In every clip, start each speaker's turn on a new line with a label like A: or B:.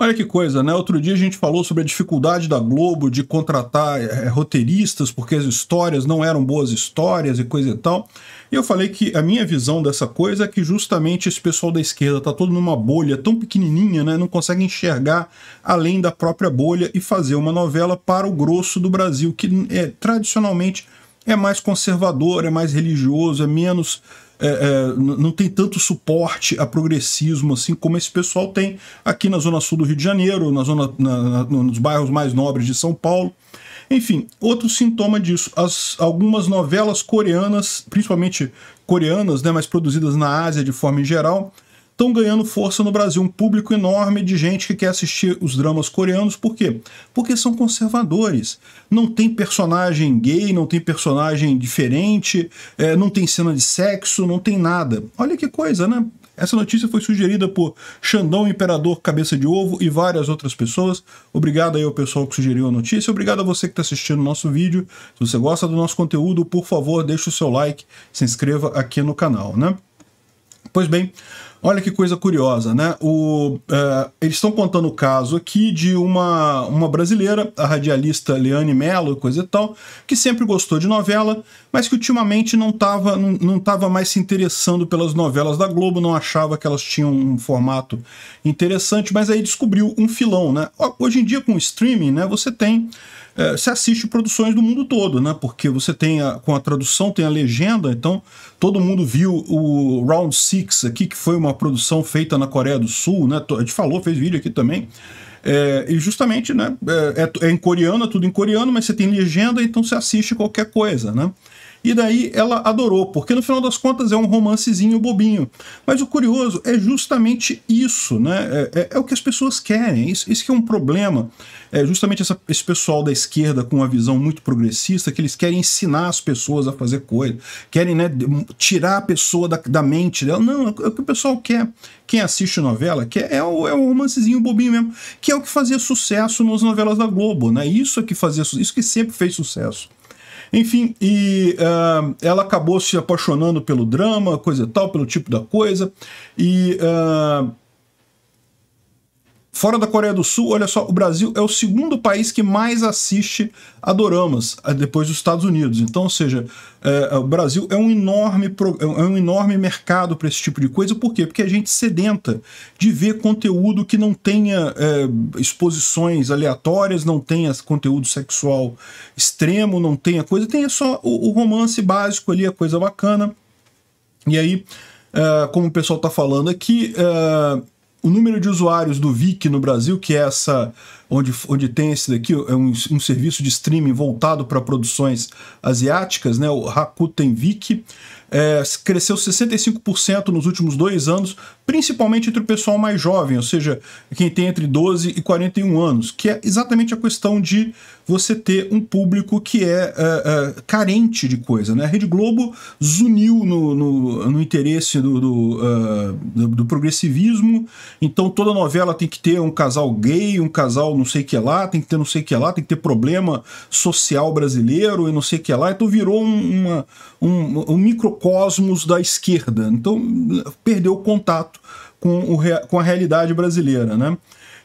A: Olha que coisa, né? Outro dia a gente falou sobre a dificuldade da Globo de contratar é, roteiristas porque as histórias não eram boas histórias e coisa e tal. E eu falei que a minha visão dessa coisa é que justamente esse pessoal da esquerda tá todo numa bolha tão pequenininha, né? Não consegue enxergar além da própria bolha e fazer uma novela para o grosso do Brasil, que é tradicionalmente é mais conservador, é mais religioso, é menos é, é, não tem tanto suporte a progressismo assim como esse pessoal tem aqui na zona sul do Rio de Janeiro, na zona, na, na, nos bairros mais nobres de São Paulo. Enfim, outro sintoma disso, as, algumas novelas coreanas, principalmente coreanas, né, mas produzidas na Ásia de forma em geral, estão ganhando força no Brasil. Um público enorme de gente que quer assistir os dramas coreanos. Por quê? Porque são conservadores. Não tem personagem gay, não tem personagem diferente, é, não tem cena de sexo, não tem nada. Olha que coisa, né? Essa notícia foi sugerida por Xandão Imperador Cabeça de Ovo e várias outras pessoas. Obrigado aí ao pessoal que sugeriu a notícia. Obrigado a você que está assistindo o nosso vídeo. Se você gosta do nosso conteúdo, por favor, deixe o seu like, se inscreva aqui no canal, né? Pois bem, Olha que coisa curiosa, né? O, é, eles estão contando o caso aqui de uma, uma brasileira, a radialista Leane Mello, coisa e tal, que sempre gostou de novela, mas que ultimamente não estava não, não tava mais se interessando pelas novelas da Globo, não achava que elas tinham um formato interessante, mas aí descobriu um filão, né? Hoje em dia, com o streaming, né, você tem é, você assiste produções do mundo todo, né? Porque você tem a, com a tradução, tem a legenda, então todo mundo viu o Round Six aqui, que foi uma uma produção feita na Coreia do Sul, né? A gente falou, fez vídeo aqui também. É, e justamente, né? É, é, é, em coreano, é tudo em coreano, mas você tem legenda, então você assiste qualquer coisa, né? E daí ela adorou, porque no final das contas é um romancezinho bobinho. Mas o curioso é justamente isso, né? É, é, é o que as pessoas querem. Isso, isso que é um problema. É justamente essa, esse pessoal da esquerda com uma visão muito progressista, que eles querem ensinar as pessoas a fazer coisa, querem né, tirar a pessoa da, da mente dela. Não, é, é o que o pessoal quer. Quem assiste novela quer é o, é o romancezinho bobinho mesmo, que é o que fazia sucesso nas novelas da Globo, né? Isso é que fazia isso que sempre fez sucesso. Enfim, e uh, ela acabou se apaixonando pelo drama, coisa e tal, pelo tipo da coisa, e. Uh, Fora da Coreia do Sul, olha só, o Brasil é o segundo país que mais assiste a doramas, depois dos Estados Unidos. Então, ou seja, é, é o Brasil é um enorme, é, é um enorme mercado para esse tipo de coisa. Por quê? Porque a gente sedenta de ver conteúdo que não tenha é, exposições aleatórias, não tenha conteúdo sexual extremo, não tenha coisa, tenha só o, o romance básico ali, a coisa bacana. E aí, é, como o pessoal está falando aqui. É, o número de usuários do VIC no Brasil, que é essa onde, onde tem esse daqui, é um, um serviço de streaming voltado para produções asiáticas, né, o Rakuten Viki, é, cresceu 65% nos últimos dois anos, principalmente entre o pessoal mais jovem, ou seja, quem tem entre 12 e 41 anos, que é exatamente a questão de você ter um público que é, é, é carente de coisa. Né? A Rede Globo zuniu no, no, no interesse do, do, uh, do, do progressivismo, então toda novela tem que ter um casal gay, um casal não sei o que lá, tem que ter não sei o que lá, tem que ter problema social brasileiro e não sei o que lá. Então virou uma, um, um microcosmos da esquerda. Então perdeu o contato com, o, com a realidade brasileira, né?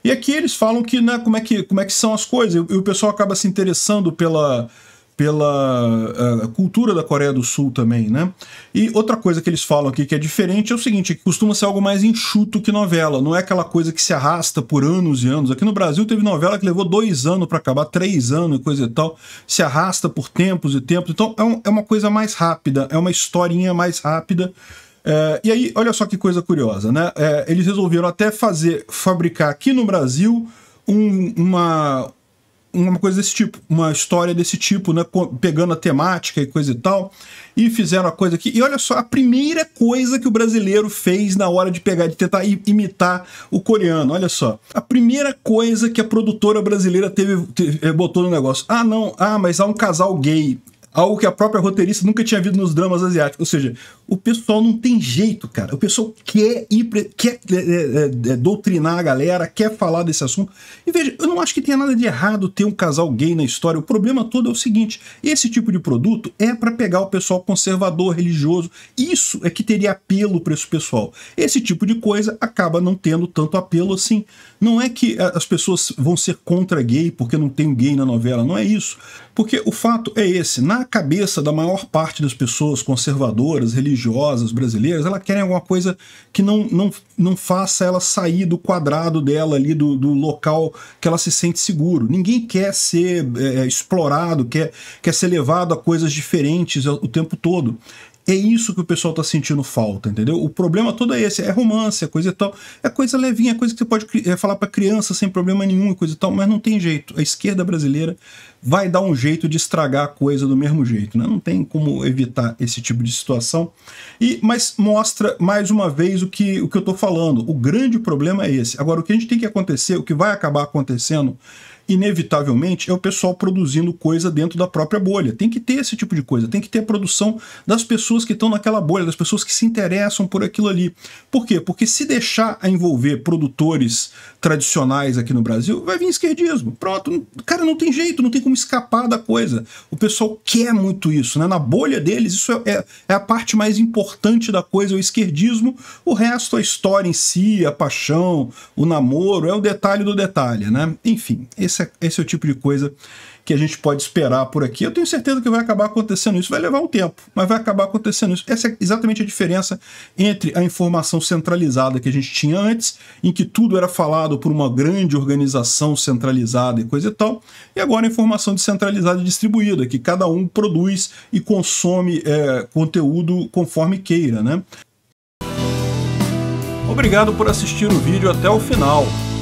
A: E aqui eles falam que, né, como é que, como é que são as coisas, e o pessoal acaba se interessando pela, pela eh, cultura da Coreia do Sul também, né? E outra coisa que eles falam aqui que é diferente é o seguinte, que costuma ser algo mais enxuto que novela, não é aquela coisa que se arrasta por anos e anos. Aqui no Brasil teve novela que levou dois anos para acabar, três anos e coisa e tal, se arrasta por tempos e tempos. Então é, um, é uma coisa mais rápida, é uma historinha mais rápida. É, e aí, olha só que coisa curiosa, né? É, eles resolveram até fazer, fabricar aqui no Brasil um, uma uma coisa desse tipo, uma história desse tipo, né? Pegando a temática e coisa e tal. E fizeram a coisa aqui. E olha só, a primeira coisa que o brasileiro fez na hora de pegar, de tentar imitar o coreano, olha só. A primeira coisa que a produtora brasileira teve, teve eh, botou no negócio. Ah, não, ah, mas há um casal gay. Algo que a própria roteirista nunca tinha visto nos dramas asiáticos. Ou seja, o pessoal não tem jeito, cara. O pessoal quer ir, quer é é, é, é, doutrinar a galera, quer falar desse assunto. E veja, eu não acho que tenha nada de errado ter um casal gay na história. O problema todo é o seguinte: esse tipo de produto é para pegar o pessoal conservador, religioso. Isso é que teria apelo para esse pessoal. Esse tipo de coisa acaba não tendo tanto apelo assim. Não é que as pessoas vão ser contra gay porque não tem gay na novela, não é isso. Porque o fato é esse: na cabeça da maior parte das pessoas conservadoras, religiosas, religiosas brasileiras, elas querem alguma coisa que não, não, não faça ela sair do quadrado dela ali, do, do local que ela se sente seguro. Ninguém quer ser é, explorado, quer, quer ser levado a coisas diferentes o tempo todo. É isso que o pessoal tá sentindo falta, entendeu? O problema todo é esse, é romance, é coisa e tal. É coisa levinha, é coisa que você pode é, falar para criança sem problema nenhum e coisa e tal, mas não tem jeito. A esquerda brasileira vai dar um jeito de estragar a coisa do mesmo jeito, né? Não tem como evitar esse tipo de situação. E mas mostra mais uma vez o que o que eu tô falando. O grande problema é esse. Agora o que a gente tem que acontecer, o que vai acabar acontecendo inevitavelmente, é o pessoal produzindo coisa dentro da própria bolha. Tem que ter esse tipo de coisa, tem que ter a produção das pessoas que estão naquela bolha, das pessoas que se interessam por aquilo ali. Por quê? Porque se deixar a envolver produtores tradicionais aqui no Brasil, vai vir esquerdismo. Pronto, cara, não tem jeito, não tem como escapar da coisa. O pessoal quer muito isso, né? Na bolha deles, isso é, é, é a parte mais importante da coisa, é o esquerdismo. O resto, a história em si, a paixão, o namoro, é o detalhe do detalhe, né? Enfim, esse é esse, esse é o tipo de coisa que a gente pode esperar por aqui. Eu tenho certeza que vai acabar acontecendo isso. Vai levar um tempo, mas vai acabar acontecendo isso. Essa é exatamente a diferença entre a informação centralizada que a gente tinha antes, em que tudo era falado por uma grande organização centralizada e coisa e tal, e agora a informação descentralizada e distribuída, que cada um produz e consome é, conteúdo conforme queira, né? Obrigado por assistir o vídeo até o final.